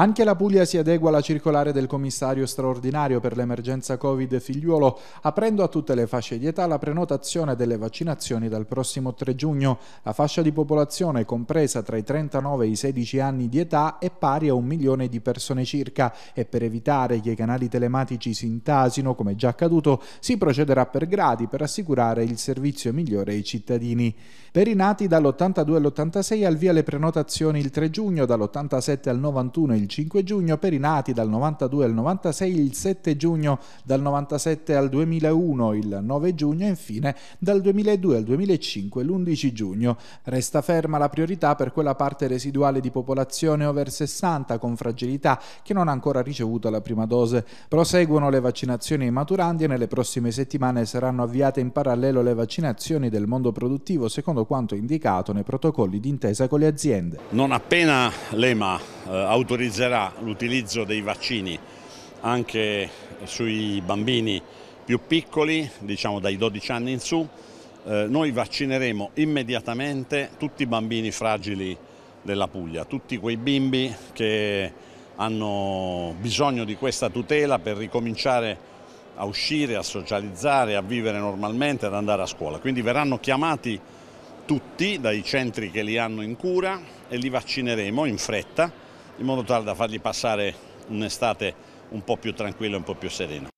Anche la Puglia si adegua alla circolare del commissario straordinario per l'emergenza Covid figliuolo, aprendo a tutte le fasce di età la prenotazione delle vaccinazioni dal prossimo 3 giugno. La fascia di popolazione compresa tra i 39 e i 16 anni di età è pari a un milione di persone circa e per evitare che i canali telematici si intasino, come già accaduto, si procederà per gradi per assicurare il servizio migliore ai cittadini. Per i nati dall'82 all'86 al via le prenotazioni il 3 giugno, dall'87 al 91 il 5 giugno, per i nati dal 92 al 96 il 7 giugno, dal 97 al 2001 il 9 giugno e infine dal 2002 al 2005 l'11 giugno. Resta ferma la priorità per quella parte residuale di popolazione over 60 con fragilità che non ha ancora ricevuto la prima dose. Proseguono le vaccinazioni ai maturandi e nelle prossime settimane saranno avviate in parallelo le vaccinazioni del mondo produttivo secondo quanto indicato nei protocolli d'intesa con le aziende. Non appena l'EMA eh, autorizzerà l'utilizzo dei vaccini anche sui bambini più piccoli, diciamo dai 12 anni in su, eh, noi vaccineremo immediatamente tutti i bambini fragili della Puglia, tutti quei bimbi che hanno bisogno di questa tutela per ricominciare a uscire, a socializzare, a vivere normalmente, ad andare a scuola. Quindi verranno chiamati tutti dai centri che li hanno in cura e li vaccineremo in fretta in modo tale da fargli passare un'estate un po' più tranquilla, un po' più serena.